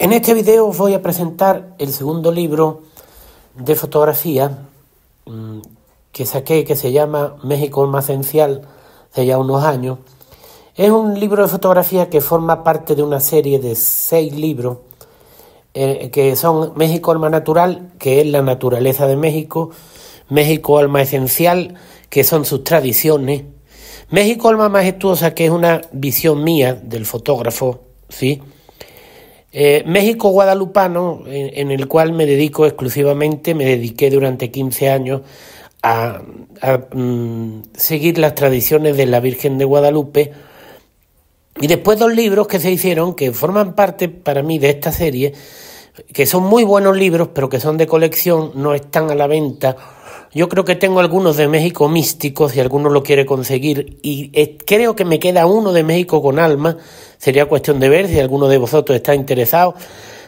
En este video voy a presentar el segundo libro de fotografía mm, que saqué que se llama México Alma Esencial, hace ya unos años. Es un libro de fotografía que forma parte de una serie de seis libros eh, que son México Alma Natural, que es la naturaleza de México, México Alma Esencial, que son sus tradiciones, México Alma Majestuosa, que es una visión mía del fotógrafo, ¿sí? Eh, México Guadalupano, en, el cual me dedico exclusivamente, me dediqué durante 15 años a, mm, seguir las tradiciones de la Virgen de Guadalupe. Y después dos libros que se hicieron, que forman parte para mí de esta serie, que son muy buenos libros, pero que son de colección, no están a la venta yo creo que tengo algunos de México místicos, si alguno lo quiere conseguir, y eh, creo que me queda uno de México con alma, sería cuestión de ver si alguno de vosotros está interesado.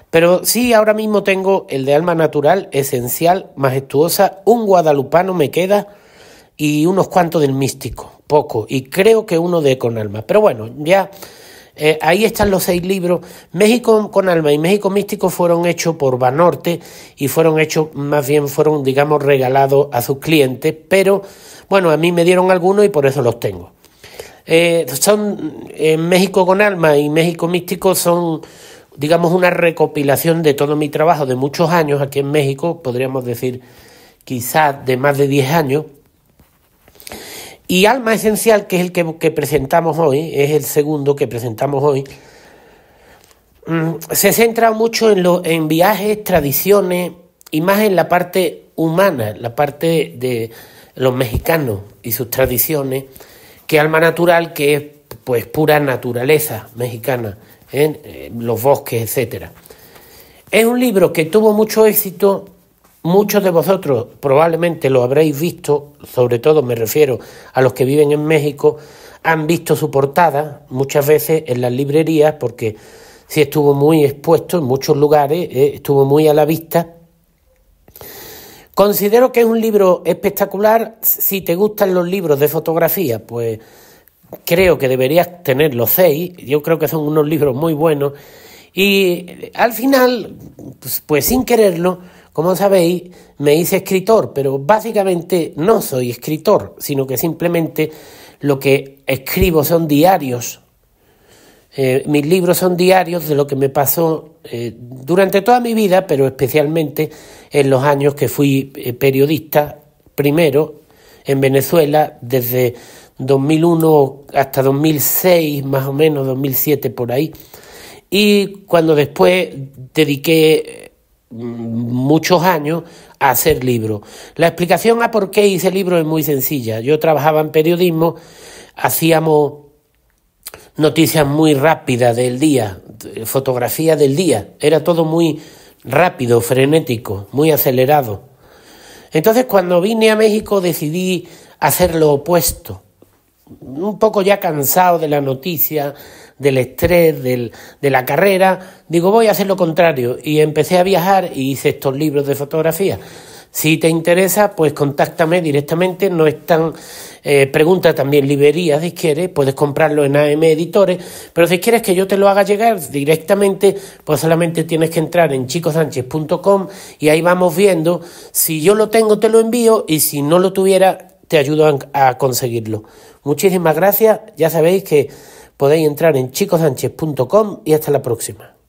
Pero sí, ahora mismo tengo el de alma natural, esencial, majestuosa, un guadalupano me queda y unos cuantos del místico, poco, y creo que uno de con alma. Pero bueno, ya eh, ahí están los seis libros. México con alma y México místico fueron hechos por Banorte y fueron hechos, más bien fueron, digamos, regalados a sus clientes, pero bueno, a mí me dieron algunos y por eso los tengo. Eh, son eh, México con alma y México místico son digamos una recopilación de todo mi trabajo de muchos años aquí en México, podríamos decir quizás de más de 10 años, y Alma Esencial, que es el que, presentamos hoy, es el segundo que presentamos hoy, mm, se centra mucho en, en viajes, tradiciones y más en la parte humana, la parte de los mexicanos y sus tradiciones, que Alma Natural, que es pues pura naturaleza mexicana, ¿eh? Eh, los bosques, etc. Es un libro que tuvo mucho éxito Muchos de vosotros probablemente lo habréis visto, sobre todo me refiero a los que viven en México, han visto su portada muchas veces en las librerías porque sí estuvo muy expuesto en muchos lugares, eh, estuvo muy a la vista. Considero que es un libro espectacular si te gustan los libros de fotografía, pues creo que deberías tener los seis, yo creo que son unos libros muy buenos y al final, pues, pues sin quererlo, como sabéis, me hice escritor, pero básicamente no soy escritor, sino que simplemente lo que escribo son diarios. Eh, mis libros son diarios de lo que me pasó eh, durante toda mi vida, pero especialmente en los años que fui eh, periodista, primero en Venezuela, desde 2001 hasta 2006, más o menos 2007 por ahí. Y cuando después dediqué muchos años a hacer libros. La explicación a por qué hice libro es muy sencilla. Yo trabajaba en periodismo, hacíamos noticias muy rápidas del día, eh, fotografía del día, era todo muy rápido, frenético, muy acelerado. Entonces cuando vine a México decidí hacer lo opuesto un poco ya cansado de la noticia, del estrés, del, de la carrera, digo, voy a hacer lo contrario. Y empecé a viajar y hice estos libros de fotografía. Si te interesa, pues contáctame directamente, no están, eh, pregunta también librería, si quieres, puedes comprarlo en AM Editores, pero si quieres que yo te lo haga llegar directamente, pues solamente tienes que entrar en chicosanchez.com y ahí vamos viendo, si yo lo tengo te lo envío y si no lo tuviera te ayudo a conseguirlo. Muchísimas gracias, ya sabéis que podéis entrar en chicosanchez.com y hasta la próxima.